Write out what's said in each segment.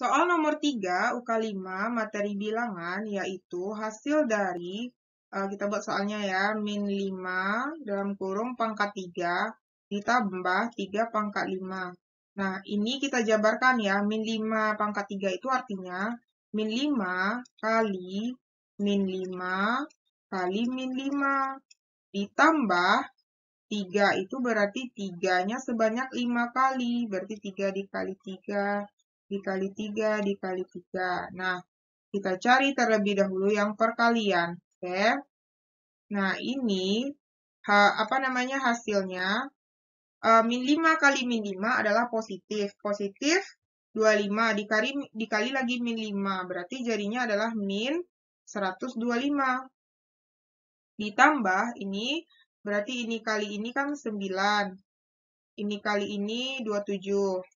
Soal nomor 3, UK5, materi bilangan, yaitu hasil dari, uh, kita buat soalnya ya, min 5 dalam kurung pangkat 3 ditambah 3 pangkat 5. Nah, ini kita jabarkan ya, min 5 pangkat 3 itu artinya min 5 kali min 5 kali min 5 ditambah 3 itu berarti 3-nya sebanyak 5 kali, berarti 3 dikali 3 dikali 3 dikali 3. Nah, kita cari terlebih dahulu yang perkalian. Oke. Okay. Nah, ini ha, apa namanya hasilnya? Uh, min 5 kali min 5 adalah positif. Positif 25 dikali, dikali lagi min 5. Berarti jadinya adalah min 125. Ditambah ini, berarti ini kali ini kan 9. Ini kali ini 27.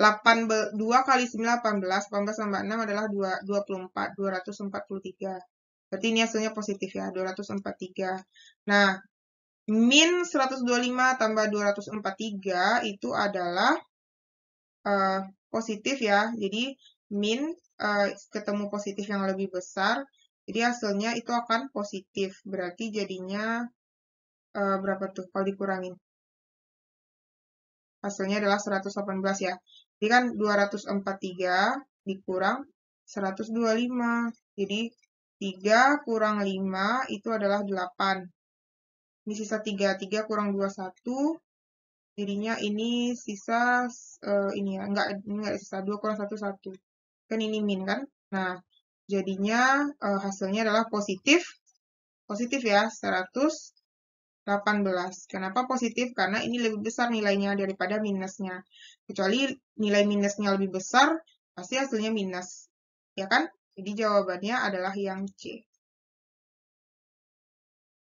8, 2 kali 9, 18. 18 tambah 6 adalah 2, 24, 243. Berarti ini hasilnya positif ya, 243. Nah, min 125 tambah 243 itu adalah uh, positif ya. Jadi, min uh, ketemu positif yang lebih besar. Jadi, hasilnya itu akan positif. Berarti jadinya uh, berapa tuh kalau dikurangin? hasilnya adalah 118 ya. Jadi kan 243 dikurang 125. Jadi 3 kurang 5 itu adalah 8. Ini sisa 3, 3 kurang 21. Jadinya ini sisa uh, ini ya, enggak enggak sisa 2 kurang 1 1. Kan ini min kan? Nah, jadinya uh, hasilnya adalah positif positif ya 100 18. Kenapa positif? Karena ini lebih besar nilainya daripada minusnya. Kecuali nilai minusnya lebih besar, pasti hasilnya minus. Ya kan? Jadi jawabannya adalah yang C.